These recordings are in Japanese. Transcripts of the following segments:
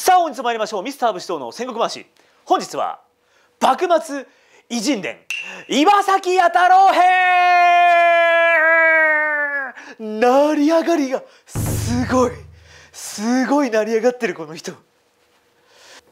さあ本日参りましょうミスター武士道の戦国回し本日は幕末偉人伝岩崎弥太郎編成り上がりがすごいすごい成り上がってるこの人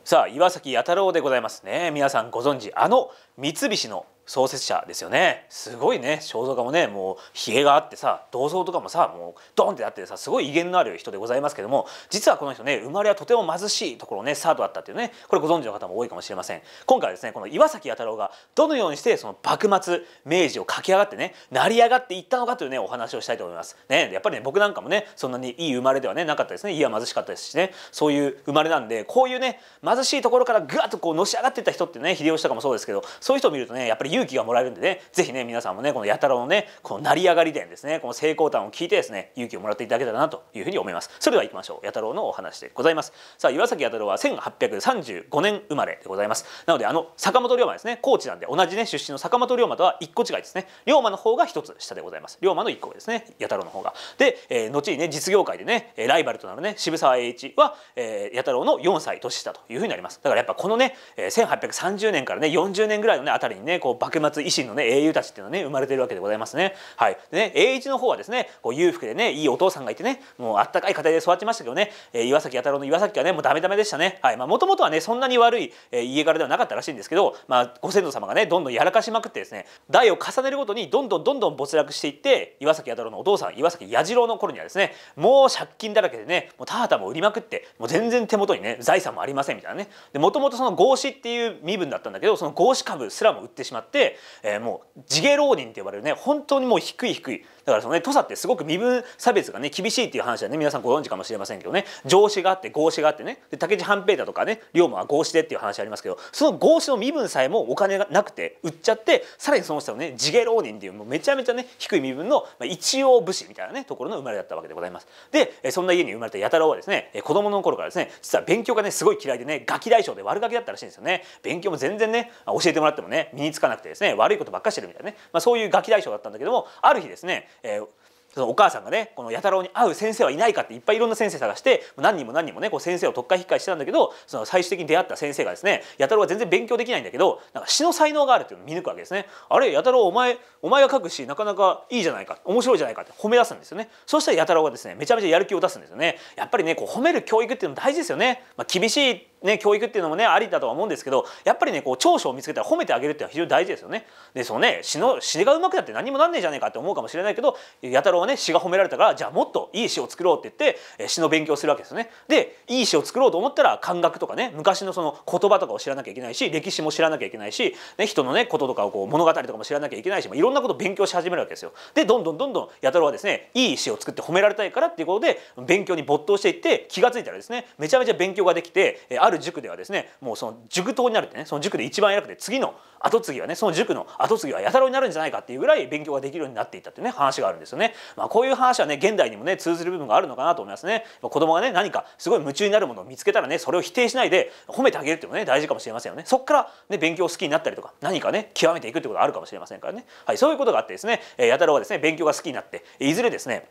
さあ岩崎弥太郎でございますね皆さんご存知あの三菱の創設者ですよねすごいね肖像画もねもうひげがあってさ銅像とかもさもうドンってなってさすごい威厳のある人でございますけども実はこの人ね生まれはとても貧しいところねサードだったっていうねこれご存知の方も多いかもしれません今回はですねこの岩崎弥太郎がどのようにしてその幕末明治を駆け上がってね成り上がっていったのかというねお話をしたいと思いますねやっぱりね僕なんかもねそんなにいい生まれではねなかったですね家は貧しかったですしねそういう生まれなんでこういうね貧しいところからぐわっとこうのし上がっていった人ってね秀吉とかもそうですけどそういう人を見るとねやっぱり勇気がもらえるんでね是非ね皆さんもねこのや太郎のねこの成り上がり伝ですねこの成功談を聞いてですね勇気をもらっていただけたらなというふうに思いますそれでは行きましょうや太郎のお話でございますさあ岩崎弥太郎は1835年生まれでございますなのであの坂本龍馬ですね高知なんで同じね出身の坂本龍馬とは1個違いですね龍馬の方が1つ下でございます龍馬の一個ですね弥太郎の方がで、えー、後にね実業界でねライバルとなるね渋沢栄一はえー、太郎の4歳年下というふうになりますだからやっぱこのね1830年からね40年ぐらいのねあたりにねこう幕末維新のね英雄たちっていうのはね生まれてるわけでございますね。はい、でね栄一の方はですねこう裕福でねいいお父さんがいてねもうあったかい家庭で育ちましたけどね、えー、岩崎弥太郎の岩崎はねもうダメダメでしたね。はいまあ、もともとはねそんなに悪い、え家柄ではなかったらしいんですけど、まあ、ご先祖様がねどんどんやらかしまくってですね代を重ねるごとにどんどんどんどん没落していって岩崎弥太郎のお父さん岩崎弥次郎の頃にはですねもう借金だらけでねもう田畑も売りまくってもう全然手元にね財産もありませんみたいなね。でもともとその合資っていう身分だったんだけどその合資株すらも売ってしまって、えー、もう地毛浪人って呼ばれるね本当にもう低い低いだからそのね土佐ってすごく身分差別がね厳しいっていう話はね皆さんご存知かもしれませんけどね上司があって合子があってねで武市半平太とかね龍馬は合子でっていう話ありますけどその合子の身分さえもお金がなくて売っちゃってさらにその人のね地毛浪人っていうもうめちゃめちゃね低い身分の、まあ、一応武士みたいなねところの生まれだったわけでございます。でそんな家に生まれた弥太郎はですね子供の頃からですね実は勉強がねすごい嫌いでねガキ大将で悪ガキだったらしいんですよね。勉強も全然ね教えてもらってもね身につかなくててですね悪いことばっかしてるみたいなね、まあ、そういうガキ大将だったんだけどもある日ですね、えーそのお母さんがねこの弥太郎に会う先生はいないかっていっぱいいろんな先生探して何人も何人もねこう先生を特会引っかえしてたんだけどその最終的に出会った先生がですね弥太郎は全然勉強できないんだけどなんか詩の才能があるっていうのを見抜くわけですね。あれ弥太郎お前お前が書く詩なかなかいいじゃないか面白いじゃないかって褒め出すんですよね。そしたら弥太郎がですねめちゃめちゃやる気を出すんですよね。やっぱりねこう褒める教育っていうの大事ですよね。まあ、厳しいね、教育っていうのもねありだとは思うんですけどやっぱりねこう長所を見つけたら褒めてあげるっていうのは非常に大事ですよね。でそのね詩の詩がうまくなって何もなんねえじゃねえかって思うかもしれないけど弥太郎はね詩が褒められたからじゃあもっといい詩を作ろうって言って詩の勉強するわけですよね。でいい詩を作ろうと思ったら漢学とかね昔のその言葉とかを知らなきゃいけないし歴史も知らなきゃいけないし、ね、人のねこととかをこう物語とかも知らなきゃいけないし、まあ、いろんなことを勉強し始めるわけですよ。でどんどんどんどん弥太郎はですねいい詩を作って褒められたいからっていうことで勉強に没頭していって気が付いたらですねめちゃめちゃ勉強ができてあるる塾ではですねもうその塾頭になるってねその塾で一番偉くて次の後継ぎはねその塾の後継ぎは弥太郎になるんじゃないかっていうぐらい勉強ができるようになっていったっていうね話があるんですよね。まあ、こういう話はね現代にもね通ずる部分があるのかなと思いますね。子供がね何かすごい夢中になるものを見つけたらねそれを否定しないで褒めてあげるっていうのもね大事かもしれませんよね。そこからね勉強好きになったりとか何かね極めていくってことがあるかもしれませんからね。はいそういうことがあってですね弥太郎はですね勉強が好きになっていずれですね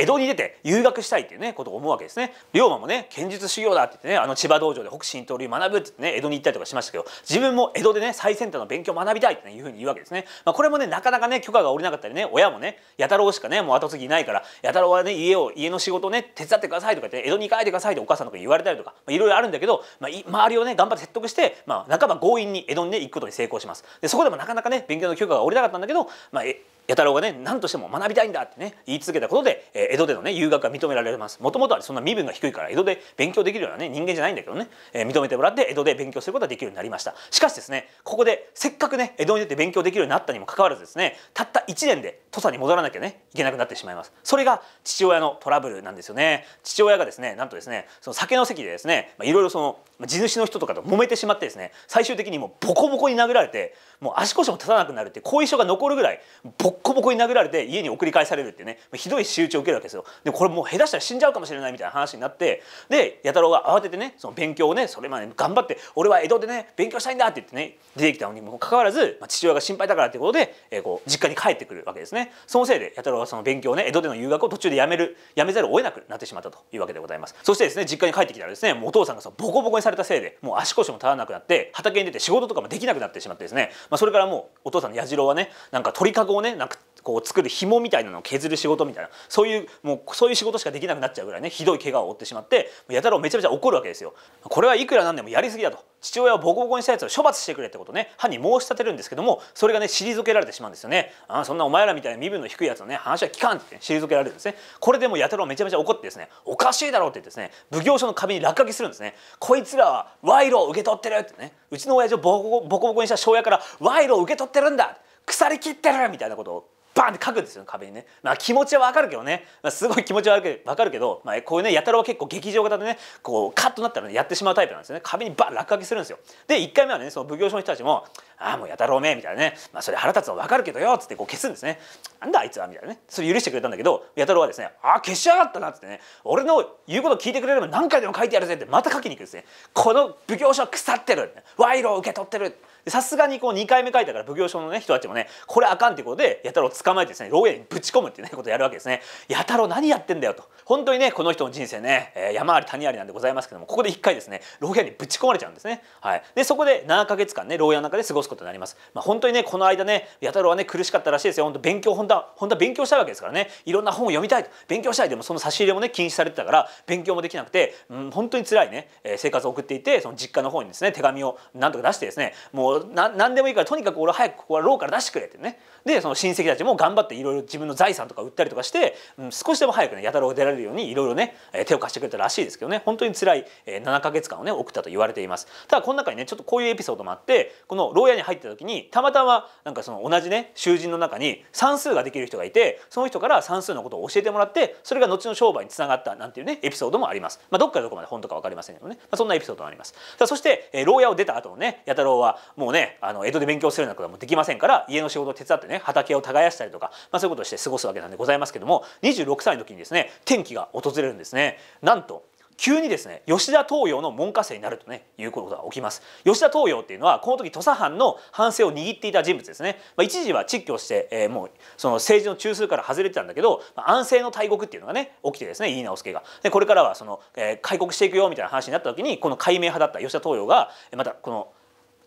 江戸に出て遊学したいっていうねことを思うわけですね龍馬もね剣術修行だって言ってねあの千葉道場で北進刀流学ぶってってね江戸に行ったりとかしましたけど自分も江戸でね最先端の勉強を学びたいって、いうふうに言うわけですね、まあ、これもねなかなかね許可が下りなかったりね親もね弥太郎しかねもう跡継ぎいないから弥太郎はね家を家の仕事をね手伝ってくださいとか言って江戸に帰ってくださいってお母さんとか言われたりとかいろいろあるんだけど、まあ、周りをね頑張って説得して、まあ、半ば強引に江戸にね行くことに成功しますでそこでもなかなかね勉強の許可が下りなかったんだけど、まあ、弥太郎がね何としても学びたいんだってね言い続けたことで、え江戸でのね遊学が認められますもともとはそんな身分が低いから江戸で勉強できるようなね人間じゃないんだけどね、え認めてもらって江戸で勉強することができるようになりましたしかしですねここでせっかくね江戸に出て勉強できるようになったにもかかわらずですねたった1年で土佐に戻らなきゃねいけなくなってしまいますそれが父親のトラブルなんですよね父親がですねなんとですねその酒の席でですねいろいろその地主の人とかと揉めてしまってですね最終的にもうボコボコに殴られてもう足腰も立たなくなるって後遺症が残るぐらいボッコボコに殴られて家に送り返されるってねひどい仕打ちを受けるわけですよでこれもう下手したら死んじゃうかもしれないみたいな話になってで弥太郎が慌ててねその勉強をねそれまで頑張って俺は江戸でね勉強したいんだって言ってね出てきたのにもかかわらず、まあ、父親が心配だからってことで、えー、こう実家に帰ってくるわけですねそのせいで弥太郎はその勉強をね江戸での留学を途中でやめるやめざるを得なくなってしまったというわけでございますそしてですね実家に帰ってきたらですねもうお父さんがそのボコボコにされたせいでもう足腰も立たなくなって畑に出て仕事とかもできなくなってしまってですねまあ、それからもうお父さんの彌次郎はねなんか鳥かごをねなんかこう作る紐みたいなのを削る仕事みたいなそういうもうそういう仕事しかできなくなっちゃうぐらいねひどい怪我を負ってしまってやたらめちゃめちゃ怒るわけですよ。これはいくらなんでもやりすぎだと父親をボコボコにしたやつを処罰してくれってことね犯人申し立てるんですけどもそれがね退けられてしまうんですよね。あそんなお前らみたいな身分の低いやつのね話は聞かんって、退けられるんですね。これでもやたらめちゃめちゃ怒ってですねおかしいだろうって言ってですね奉行所の壁に落書きするんですね。こいつらは賄賂を受け取ってるってねうちの親父をボコボコにした庄屋から賄賂を受け取ってるんだ腐りきってるみたいなことをバンって書くんですよ壁にね、まあ、気持ちはわかるけどね、まあ、すごい気持ちはわかるけど、まあ、こういうねやたらは結構劇場型でねこうカッとなったら、ね、やってしまうタイプなんですよね壁にバン落書きするんですよで1回目はねその奉行所の人たちも「ああもうやた郎めみたいなね、まあ、それ腹立つのわかるけどよっつってこう消すんですね「なんだあいつは」みたいなねそれ許してくれたんだけどやた郎はですね「ああ消しやがったな」っつってね「俺の言うこと聞いてくれれば何回でも書いてやるぜ」ってまた書きに行くんですねこの奉行所腐ってる賄賂を受け取ってるさすがにこう2回目書いたから奉行所のね人たちもねこれあかんっていうことで弥太郎を捕まえてですね牢屋にぶち込むっていうねことをやるわけですね弥太郎何やってんだよと本当にねこの人の人生ね、えー、山あり谷ありなんでございますけどもここで1回ですね牢屋にぶち込まれちゃうんですねはいでそこで7ヶ月間ね牢屋の中で過ごすことになりますまあ本当にねこの間ね弥太郎はね苦しかったらしいですよ本当勉強本当は本当は勉強したいわけですからねいろんな本を読みたいと勉強したいでもその差し入れもね禁止されてたから勉強もできなくて、うん、本当に辛いね、えー、生活を送っていてその実家の方にですね手紙をなんとか出してですねもう何でもいいからとにかく俺早くここは牢から出してくれってねでその親戚たちも頑張っていろいろ自分の財産とか売ったりとかして、うん、少しでも早くね弥太郎が出られるようにいろいろね手を貸してくれたらしいですけどね本当に辛い7か月間をね送ったと言われていますただこの中にねちょっとこういうエピソードもあってこの牢屋に入った時にたまたまなんかその同じね囚人の中に算数ができる人がいてその人から算数のことを教えてもらってそれが後の商売につながったなんていうねエピソードもあります、まあ、どっからどこまで本とか分かりませんけどね、まあ、そんなエピソードもありますそして牢屋を出た後のね弥太郎はもうねあの江戸で勉強するようなことはもできませんから家の仕事を手伝ってね畑を耕したりとか、まあ、そういうことをして過ごすわけなんでございますけども26歳の時にですね転機が訪れるんですね。なんと急にですね吉田東洋の門下生になるとねいうことが起きます吉田東洋っていうのはこの時土佐藩の藩政を握っていた人物ですね、まあ、一時は蟄居して、えー、もうその政治の中枢から外れてたんだけど、まあ、安政の大国っていうのがね起きてですね井伊直弼がでこれからはその、えー、開国していくよみたいな話になった時にこの改名派だった吉田東洋がまたこの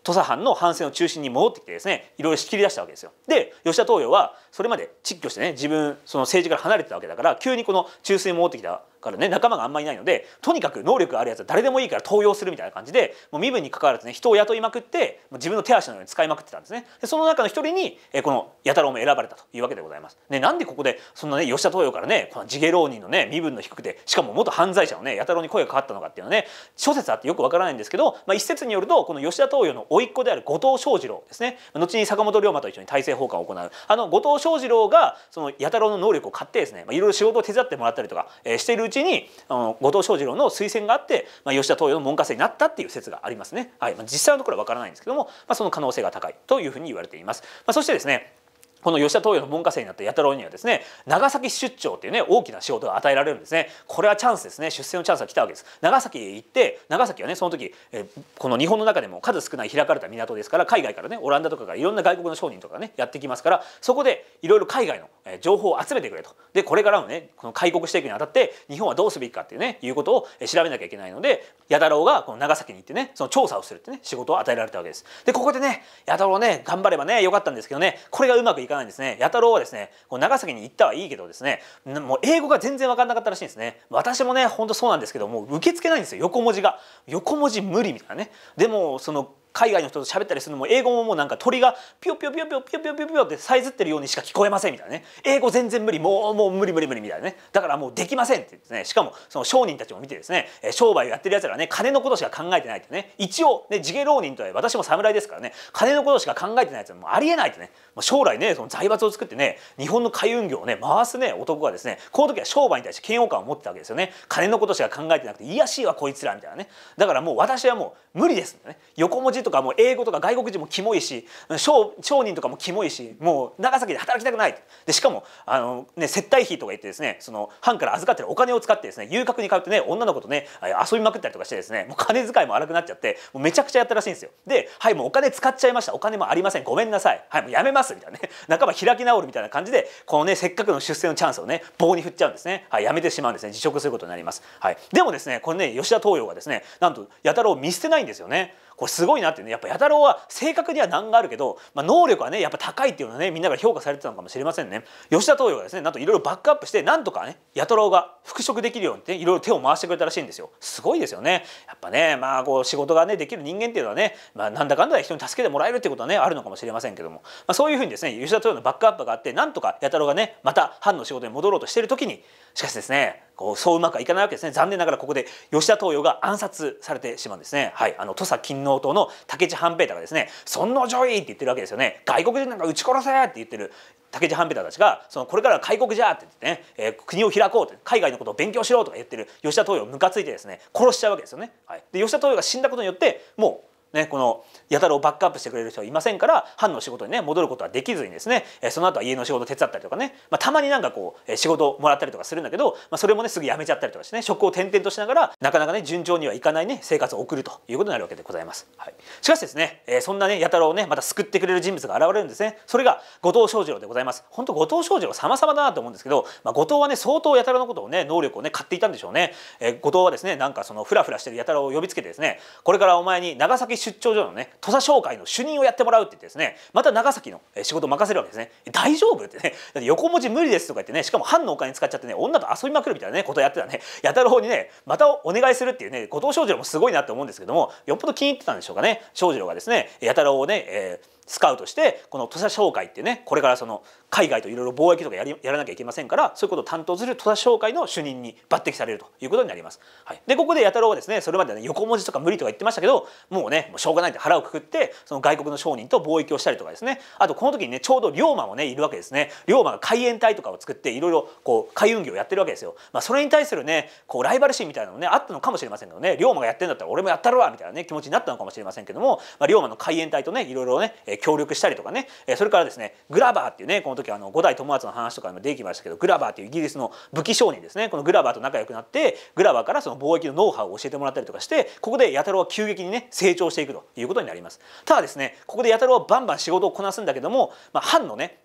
土佐藩の反戦を中心に戻ってきてですねいろいろ仕切り出したわけですよ。で吉田東洋はそれまで蟄居してね自分その政治から離れてたわけだから急にこの中枢に戻ってきたからね仲間があんまりいないのでとにかく能力があるやつは誰でもいいから登用するみたいな感じでもう身分に関わらずね人を雇いまくって自分の手足のように使いまくってたんですねでその中の一人に、えこの弥太郎も選ばれたというわけでございます。ね、なんでここでそんなね吉田東洋からねこの地下浪人のね身分の低くてしかも元犯罪者のね弥太郎に声がかかったのかっていうのはね諸説あってよくわからないんですけど、まあ、一説によるとこの吉田東洋の甥っ子である後藤翔二郎ですね後に坂本龍馬と一緒に大政奉還を行うあの後藤翔二郎がその弥太郎の能力を買ってですねいろいろ仕事を手伝ってもらったりとか、えしているうちちにあの後藤象二郎の推薦があって、まあ、吉田東洋の門下生になったっていう説がありますね。はいまあ、実際のところは分からないんですけども、まあ、その可能性が高いというふうに言われています。まあ、そしてですねこの吉田東洋の文化生になった弥太郎にはですね長崎出張っていうね大きな仕事が与えられるんですねこれはチャンスですね出世のチャンスが来たわけです長崎へ行って長崎はねその時えこの日本の中でも数少ない開かれた港ですから海外からねオランダとかがいろんな外国の商人とかねやってきますからそこでいろいろ海外の情報を集めてくれとでこれからもねこの開国していくにあたって日本はどうすべきかっていうねいうことを調べなきゃいけないので弥太郎がこの長崎に行ってねその調査をするってね仕事を与えられたわけですでここでね弥太郎ね頑張ればねよかったんですけどねこれがうまくいかかないんですね弥太郎はですねこう長崎に行ったはいいけどですねもう英語が全然分かんなかったらしいんですね私もねほんとそうなんですけどもう受け付けないんですよ横文字が横文字無理みたいなねでもその海外の人と喋ったりするのも英語ももうなんか鳥がピヨピヨピヨピヨピヨピヨピヨピヨってさえずってるようにしか聞こえませんみたいなね英語全然無理もうもう無理無理無理みたいなねだからもうできませんって言ってねしかもその商人たちも見てですね商売をやってるやつらね金のことしか考えてないってね一応ね地下浪人とは私も侍ですからね金のことしか考えてないやつはもうありえないってね将来ねその財閥を作ってね日本の海運業をね回すね男がですねこの時は商売に対して嫌悪感を持ってたわけですよね金のことしか考えてなくていやしいわこいつらみたいなねだからもう私はもう無理ですね横文字とかも英語とか外国人もキモいし商商人とかもキモいしもう長崎で働きたくないでしかもあの、ね、接待費とか言ってですねその藩から預かってるお金を使ってですね遊郭に通ってね女の子とね遊びまくったりとかしてですねもう金遣いも荒くなっちゃってもうめちゃくちゃやったらしいんですよではいもうお金使っちゃいましたお金もありませんごめんなさいはいもうやめますみたいなね 半ば開き直るみたいな感じでこのねせっかくの出世のチャンスをね棒に振っちゃうんですね、はい、やめてしまうんですね辞職することになります、はい、でもですねこれね吉田東洋がですねなんと弥太郎を見捨てないんですよねこれすごいなってねやっぱ弥太郎は性格には難があるけど、まあ、能力はねやっぱ高いっていうのはねみんなが評価されてたのかもしれませんね吉田東洋がですねなんといろいろバックアップしてなんとかね弥太郎が復職できるようにねいろいろ手を回してくれたらしいんですよすごいですよねやっぱねまあこう仕事がねできる人間っていうのはね、まあ、なんだかんだ人に助けてもらえるってことはねあるのかもしれませんけども、まあ、そういうふうにですね吉田東洋のバックアップがあってなんとか弥太郎がねまた藩の仕事に戻ろうとしてる時にしかしですねこうそううまくはいかないわけですね残念ながらここで吉田東洋が暗殺されてしまうんですねはいあの土佐勤王党の武智半平太がですね「尊王攘夷」って言ってるわけですよね外国人なんか撃ち殺せって言ってる武智半平太たちがそのこれからは開国じゃって言ってね、えー、国を開こうって海外のことを勉強しろとか言ってる吉田東洋をムカついてですね殺しちゃうわけですよね、はい、で吉田東洋が死んだことによってもうね、この弥太郎をバックアップしてくれる人はいませんから藩の仕事にね戻ることはできずにですねその後は家の仕事手伝ったりとかね、まあ、たまになんかこう仕事をもらったりとかするんだけど、まあ、それもねすぐ辞めちゃったりとかしてね職を転々としながらなかなかね順調にはいかないね生活を送るということになるわけでございます。はい、しかしですねそんなね弥太郎をねまた救ってくれる人物が現れるんですねそれが後藤正二郎でございます。本当後藤正二郎様々だなと思うんですけど、まあ、後藤はね相当弥太郎のことをね能力をね買っていたんでしょうね。え後藤はですねなんかそのフラフラしてる弥太郎を呼びつけてですねこれからお前に長崎出張所のね土佐商会の主任をやってもらうって言ってですねまた長崎の仕事を任せるわけですね大丈夫ってねだって横文字無理ですとか言ってねしかも藩のお金使っちゃってね女と遊びまくるみたいなねことをやってたね弥太郎にねまたお願いするっていうね後藤少女もすごいなって思うんですけどもよっぽど気に入ってたんでしょうかね次郎がですね弥太郎をね、えースカウトしてこの土佐商会ってねこれからその海外といろいろ貿易とかやりやらなきゃいけませんからそういうことを担当する土佐商会の主任に抜擢されるということになります。はい、でここで弥太郎はですねそれまで、ね、横文字とか無理とか言ってましたけどもうねもうしょうがないって腹をくくってその外国の商人と貿易をしたりとかですねあとこの時にねちょうど龍馬もねいるわけですね龍馬が海援隊とかを作っていろいろこう海運業をやってるわけですよ。まあ、それに対するねこうライバル心みたいなのねあったのかもしれませんけどね龍馬がやってんだったら俺もやったるわみたいなね気持ちになったのかもしれませんけども、まあ、龍馬の海援隊とねいろいろね協力したりとかねそれからですねグラバーっていうねこの時あの五代友厚の話とかも出てきましたけどグラバーっていうイギリスの武器商人ですねこのグラバーと仲良くなってグラバーからその貿易のノウハウを教えてもらったりとかしてここで弥太郎は急激にね成長していくということになります。ただですねここで弥太郎はバンバン仕事をこなすんだけども、まあ、藩のね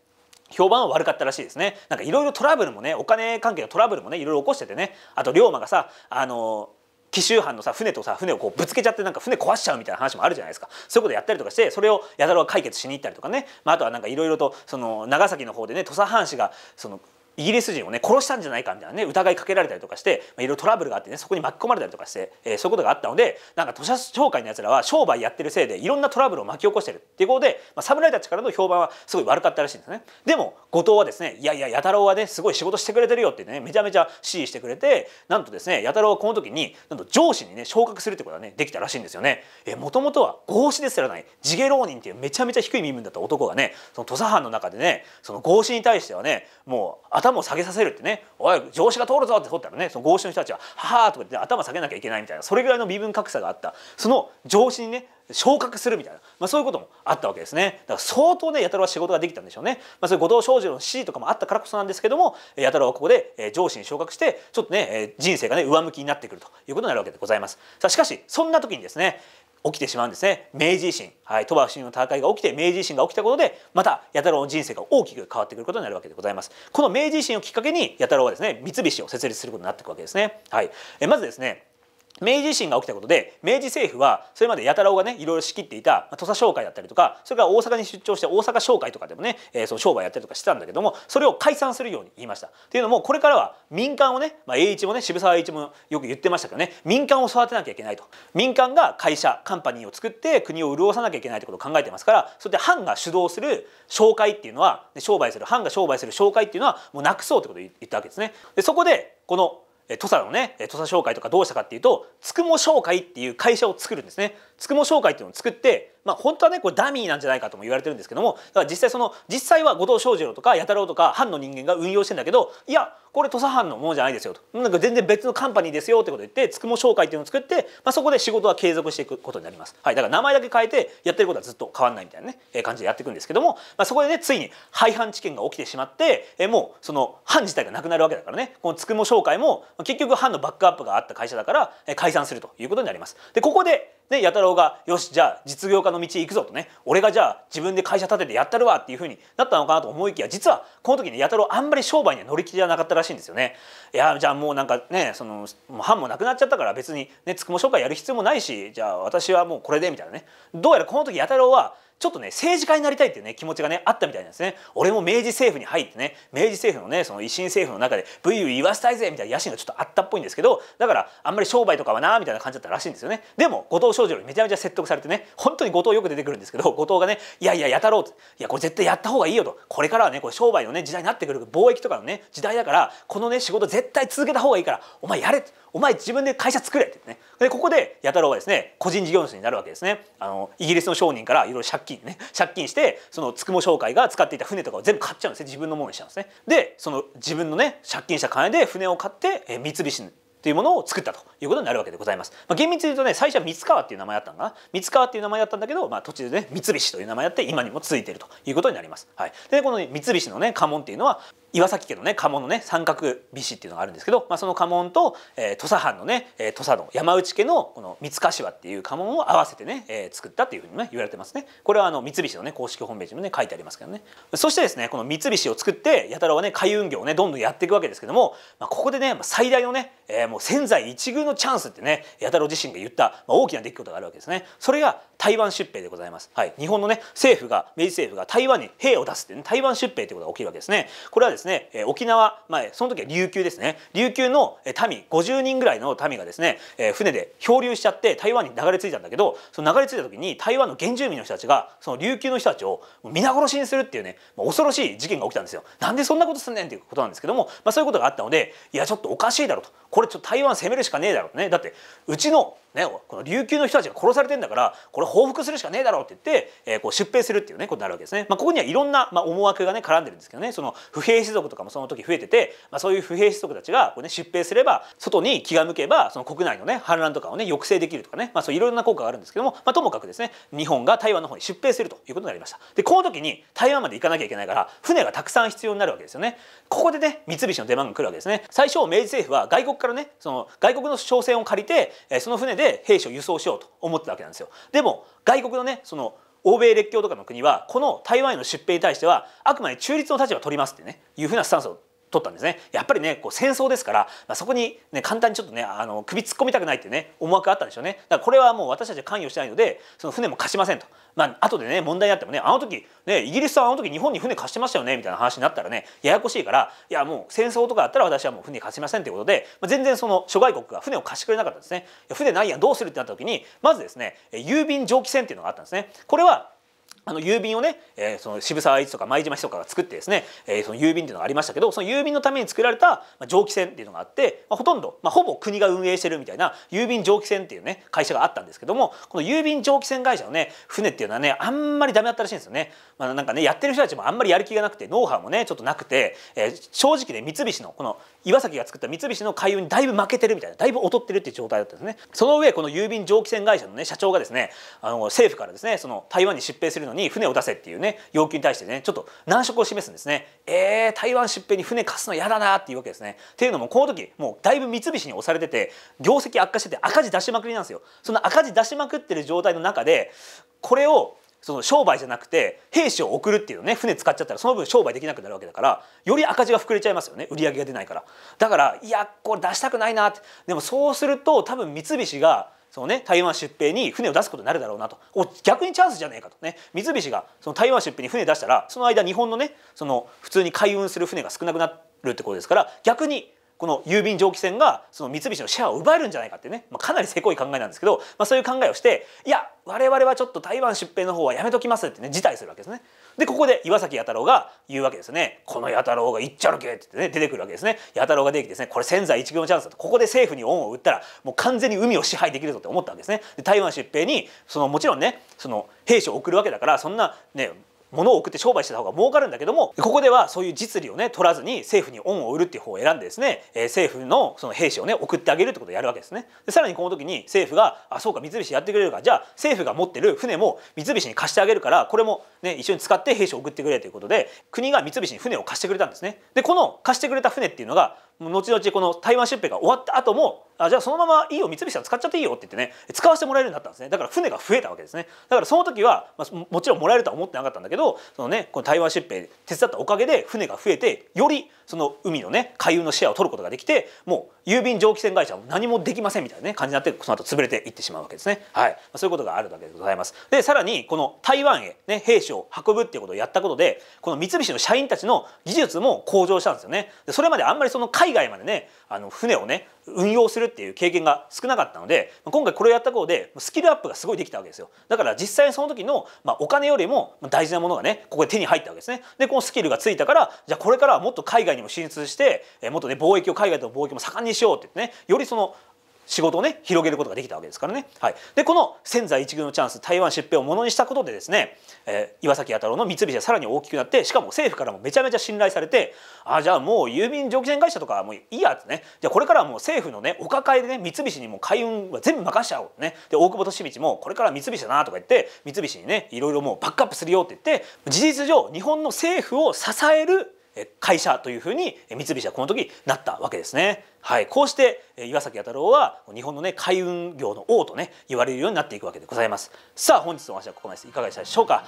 評判は悪かったらしいですねなんかいろいろトラブルもねお金関係のトラブルもねいろいろ起こしててねあと龍馬がさあの紀州藩のさ船とさ船をこうぶつけちゃってなんか船壊しちゃうみたいな話もあるじゃないですかそういうことやったりとかしてそれを矢太郎が解決しに行ったりとかね、まあ、あとはなんかいろいろとその長崎の方でね土佐藩士がそのイギリス人をね殺したんじゃないかみたいなね疑いかけられたりとかしていろいろトラブルがあってねそこに巻き込まれたりとかして、えー、そういうことがあったのでなんか土砂商会のやつらは商売やってるせいでいろんなトラブルを巻き起こしてるっていうことで、まあ、侍たちからの評判はすごい悪かったらしいんですね。でも後藤はですねいやいや弥太郎はねすごい仕事してくれてるよってねめちゃめちゃ支持してくれてなんとですね弥太郎はこの時になんと上司にね昇格するってことがねできたらしいんですよね。えー、元々は合子ですらない地毛浪人っていうめちゃめちゃ低い身分だった男がねその土佐藩の中でねその合子に対してはねもう頭頭を下げさせるってね「おい上司が通るぞ」って取ったらねその合衆の人たちは「はは」とか言って頭下げなきゃいけないみたいなそれぐらいの身分格差があったその上司にね昇格するみたいな、まあ、そういうこともあったわけですねだから相当ねやたらは仕事ができたんでしょうね、まあ、そういう後藤商事の指示とかもあったからこそなんですけどもやたらはここで上司に昇格してちょっとね人生がね上向きになってくるということになるわけでございますさあしかしそんな時にですね起きてしまうんですね明治維新、はい、鳥羽伏見の戦いが起きて明治維新が起きたことでまた弥太郎の人生が大きく変わってくることになるわけでございますこの明治維新をきっかけに弥太郎はですね三菱を設立することになっていくわけですねはいえまずですね明治維新が起きたことで明治政府はそれまでやたらをがねいろいろ仕切っていた土佐商会だったりとかそれから大阪に出張して大阪商会とかでもね、えー、その商売やったりとかしてたんだけどもそれを解散するように言いました。っていうのもこれからは民間をね、まあ、栄一もね渋沢栄一もよく言ってましたけどね民間を育てなきゃいけないと民間が会社カンパニーを作って国を潤さなきゃいけないってことを考えてますからそれで藩が主導する商会っていうのは商売する藩が商売する商会っていうのはもうなくそうってことを言ったわけですね。でそこでこの土佐のね土佐商会とかどうしたかっていうとつくも商会っていう会社を作るんですねつくも紹介っていうのを作って、まあ、本当はねこれダミーなんじゃないかとも言われてるんですけどもだから実際その実際は後藤象二郎とか弥太郎とか藩の人間が運用してんだけどいやこれ土佐藩のものじゃないですよとなんか全然別のカンパニーですよってこと言ってつくも紹介っていうのを作って、まあ、そこで仕事は継続していくことになります、はい、だから名前だけ変えてやってることはずっと変わんないみたいなね、えー、感じでやっていくんですけども、まあ、そこでねついに廃藩置県が起きてしまって、えー、もうその藩自体がなくなるわけだからねこのつくも紹介も結局藩のバックアップがあった会社だから解散するということになります。でここでで弥太郎が「よしじゃあ実業家の道へ行くぞ」とね「俺がじゃあ自分で会社立ててやったるわ」っていうふうになったのかなと思いきや実はこの時ね弥太郎あんまり商売には乗り気じゃなかったらしいんですよね。いやじゃあもうなんかねそのもう班もなくなっちゃったから別にねつくも商会やる必要もないしじゃあ私はもうこれでみたいなね。どうやらこの時弥太郎はちょっとね政治家になりたいっていうね気持ちがねあったみたいなんですね俺も明治政府に入ってね明治政府のねその維新政府の中でブイブイ言わせたいぜみたいな野心がちょっとあったっぽいんですけどだからあんまり商売とかはなみたいな感じだったらしいんですよねでも後藤象二郎にめちゃめちゃ説得されてね本当に後藤よく出てくるんですけど後藤がねいやいややたろうといやこれ絶対やった方がいいよとこれからはねこれ商売のね時代になってくる貿易とかのね時代だからこのね仕事絶対続けた方がいいからお前やれお前自分で会社作れってねでここで弥太郎はですね個人事業主になるわけですねあのイギリスの商人からいろいろ借金ね借金してそのつくも商会が使っていた船とかを全部買っちゃうんですね自分のものにしちゃうんですねでその自分のね借金した金で船を買ってえ三菱っていうものを作ったということになるわけでございます。まあ、厳密に言うとね最初は三川っていう名前だったのかな三川っていう名前だったんだけど、まあ、途中でね三菱という名前やって今にもついてるということになります。はい、でこの、三菱のね家紋っていうのは岩崎家のね家紋のね三角菱っていうのがあるんですけど、まあ、その家紋と、えー、土佐藩のね、えー、土佐の山内家のこの三柏っていう家紋を合わせてね、えー、作ったっていうふうにね言われてますねこれはあの三菱のね公式ホームページにもね書いてありますけどねそしてですねこの三菱を作って弥太郎はね海運業をねどんどんやっていくわけですけども、まあ、ここでね最大のね、えー、もう千載一遇ののチャンスってね弥太郎自身が言った、まあ、大きな出来事があるわけですねそれが台湾出兵でございます、はい、日本のね政府が明治政府が台湾に兵を出すって、ね、台湾出兵ということが起きるわけですねこれはですね、えー、沖縄、まあ、その時は琉球ですね琉球の民50人ぐらいの民がですね、えー、船で漂流しちゃって台湾に流れ着いたんだけどその流れ着いた時に台湾の原住民の人たちがその琉球の人たちを皆殺しにするっていうね、まあ、恐ろしい事件が起きたんですよなんでそんなことすんねんっていうことなんですけども、まあ、そういうことがあったのでいやちょっとおかしいだろうとこれちょっと台湾攻めるしかねえやろうねだってうちの,、ね、この琉球の人たちが殺されてんだからこれ報復するしかねえだろうって言って、えー、こう出兵するっていう、ね、ことになるわけですね。まあ、ここにはいろんな、まあ、思惑がね絡んでるんですけどねその不平士族とかもその時増えてて、まあ、そういう不平士族たちがこう、ね、出兵すれば外に気が向けばその国内の、ね、反乱とかを、ね、抑制できるとかね、まあ、そういろんな効果があるんですけども、まあ、ともかくですね日本が台湾の方に出兵するということになりました。でこの時に台湾まで行かなきゃいけないから船がたくさん必要になるわけですよね。ここでね三菱の出番が来るわけですね。最初明治政府は外国からねその外国の商船を借りてえその船で兵士を輸送しようと思ってたわけなんですよ。でも外国のねその欧米列強とかの国はこの台湾への出兵に対してはあくまで中立の立場を取りますってねいうふうなスタンスを取ったんですねやっぱりねこう戦争ですから、まあ、そこに、ね、簡単にちょっとねあの首突っ込みたくないっていうね思惑があったんでしょうねだからこれはもう私たちは関与してないのでその船も貸しませんと、まあ後でね問題になってもねあの時ねイギリスはあの時日本に船貸してましたよねみたいな話になったらねややこしいからいやもう戦争とかあったら私はもう船貸しませんということで、まあ、全然その諸外国が船を貸してくれなかったんですね船ないやどうするってなった時にまずですね郵便蒸気船っていうのがあったんですねこれはあの郵便をね、えー、その渋沢栄一とか前島氏とかが作ってですね、えー、その郵便っていうのがありましたけどその郵便のために作られた蒸気船っていうのがあって、まあ、ほとんど、まあ、ほぼ国が運営してるみたいな郵便蒸気船っていうね会社があったんですけどもこの郵便蒸気船会社のね船っていうのはねあんまりダメだったらしいんですよね。まあ、なんかねやってる人たちもあんまりやる気がなくてノウハウもねちょっとなくて、えー、正直ね三菱のこの岩崎が作った三菱の海運にだいぶ負けてるみたいなだいぶ劣ってるっていう状態だったんですね。その上この郵便蒸気船会社のね社長がですねあの政府からですねその台湾に出兵するのに船を出せっていうね要求に対してねちょっと難色を示すんですねえー、台湾出兵に船貸すの嫌だなっていうわけですねっていうのもこの時もうだいぶ三菱に押されてて業績悪化してて赤字出しまくりなんですよその赤字出しまくってる状態の中でこれをその商売じゃなくて兵士を送るっていうね船使っちゃったらその分商売できなくなるわけだからより赤字が膨れちゃいますよね売り上げが出ないからだからいやこれ出したくないなってでもそうすると多分三菱がそのね台湾出兵に船を出すことになるだろうなと逆にチャンスじゃねえかとね三菱がその台湾出兵に船出したらその間日本のねその普通に海運する船が少なくなるってことですから逆にこの郵便蒸気船がその三菱のシェアを奪えるんじゃないかってね、まあ、かなりせこい考えなんですけど、まあ、そういう考えをしていや我々はちょっと台湾出兵の方はやめときますってね辞退するわけですね。でここで岩崎弥太郎が言うわけですね「この弥太郎が言っちゃるけ」ってって、ね、出てくるわけですね。弥太郎が出てきてですねこれ千載一遇のチャンスだとここで政府に恩を売ったらもう完全に海を支配できるぞって思ったわけですね。で台湾出兵にそのもちろんねその兵士を送るわけだからそんなね物を送って商売してた方が儲かるんだけどもここではそういう実利をね取らずに政府に恩を売るっていう方を選んでですね、えー、政府のその兵士をね送ってあげるってことをやるわけですねでさらにこの時に政府が「あそうか三菱やってくれるからじゃあ政府が持ってる船も三菱に貸してあげるからこれもね一緒に使って兵士を送ってくれ」ということで国が三菱に船を貸してくれたんですねでこの貸してくれた船っていうのが後々この台湾出兵が終わった後もあじゃあそのままいいよ三菱さん使っちゃっていいよって言ってね使わせてもらえるようになったんですねだから船が増えたわけですねだからその時は、まあ、もちろんもらえるとは思ってなかったんだけどそのねこの台湾出兵手伝ったおかげで船が増えてよりその海のね海運のシェアを取ることができてもう郵便蒸気船会社も何もできませんみたいな、ね、感じになってその後潰れていってしまうわけですねはい、まあ、そういうことがあるわけでございますでさらにこの台湾へね兵士を運ぶっていうことをやったことでこの三菱の社員たちの技術も向上したんですよねそれまであんまりその海海外までねあの船をね運用するっていう経験が少なかったので今回これをやったことでスキルアップがすごいできたわけですよだから実際にその時の、まあ、お金よりも大事なものがねここで手に入ったわけですねでこのスキルがついたからじゃあこれからはもっと海外にも進出してもっとね貿易を海外との貿易も盛んにしようってってねよりその仕事をね広げることができたわけですからね、はい、でこの千載一遇のチャンス台湾出兵をものにしたことでですね、えー、岩崎弥太郎の三菱はさらに大きくなってしかも政府からもめちゃめちゃ信頼されてあじゃあもう郵便蒸気船会社とかもういいやってねじゃあこれからはもう政府のねお抱えでね三菱にも海運は全部任しちゃおうねで大久保利通もこれから三菱だなとか言って三菱にねいろいろもうバックアップするよって言って事実上日本の政府を支える会社というふうに三菱はこの時なったわけですね。はい、こうして岩崎弥太郎は日本のね海運業の王とね言われるようになっていくわけでございますさあ本日のお話はここまでですいかがでしたでしょうか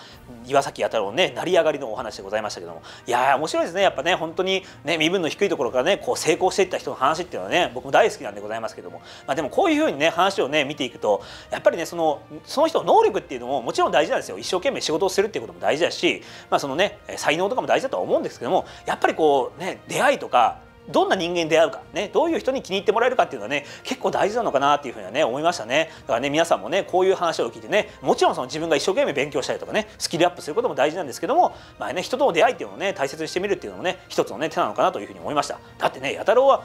岩崎弥太郎のね成り上がりのお話でございましたけどもいや面白いですねやっぱね本当にね身分の低いところからねこう成功していった人の話っていうのはね僕も大好きなんでございますけども、まあ、でもこういうふうにね話をね見ていくとやっぱりねそのその人の能力っていうのももちろん大事なんですよ一生懸命仕事をするっていうことも大事だし、まあ、そのね才能とかも大事だとは思うんですけどもやっぱりこうね出会いとかどんな人間出会うか、ね、どういう人に気に入ってもらえるかっていうのはね結構大事なのかなっていうふうにはね思いましたねだからね皆さんもねこういう話を聞いてねもちろんその自分が一生懸命勉強したりとかねスキルアップすることも大事なんですけども、まあね、人との出会いっていうのをね大切にしてみるっていうのもね一つの、ね、手なのかなというふうに思いましただってね弥太郎は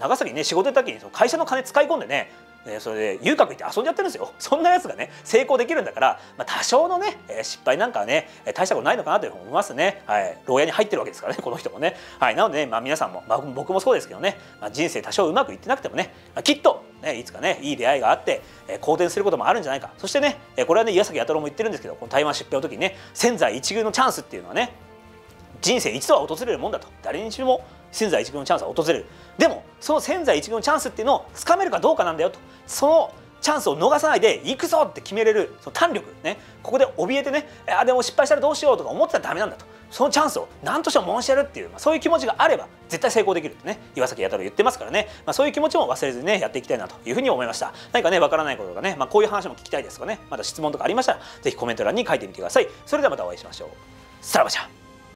長崎ね仕事行時に会社の金使い込んでねね、それで遊郭行って遊んじゃってるんですよ そんなやつがね成功できるんだから、まあ、多少のね失敗なんかはね大したことないのかなと思いますね、はい、牢屋に入ってるわけですからねこの人もね、はい、なので、ね、まあ、皆さんも、まあ、僕もそうですけどね、まあ、人生多少うまくいってなくてもね、まあ、きっとね、いつかねいい出会いがあって、えー、好転することもあるんじゃないかそしてね、えー、これはね岩崎弥太郎も言ってるんですけどこの台湾出兵の時にね千載一遇のチャンスっていうのはね人生一度は訪れるもんだと誰にしも千載一遇のチャンスは訪れるでもその千載一遇のチャンスっていうのをつかめるかどうかなんだよとそのチャンスを逃さないで行くぞって決めれるその胆力ねここで怯えてねあでも失敗したらどうしようとか思ってたらダメなんだとそのチャンスを何としても申し上げるっていう、まあ、そういう気持ちがあれば絶対成功できるってね岩崎弥太郎言ってますからね、まあ、そういう気持ちも忘れずにねやっていきたいなというふうに思いました何かねわからないこととかね、まあ、こういう話も聞きたいですとかねまた質問とかありましたら是非コメント欄に書いてみてくださいそれではまたお会いしましょうさらばじゃん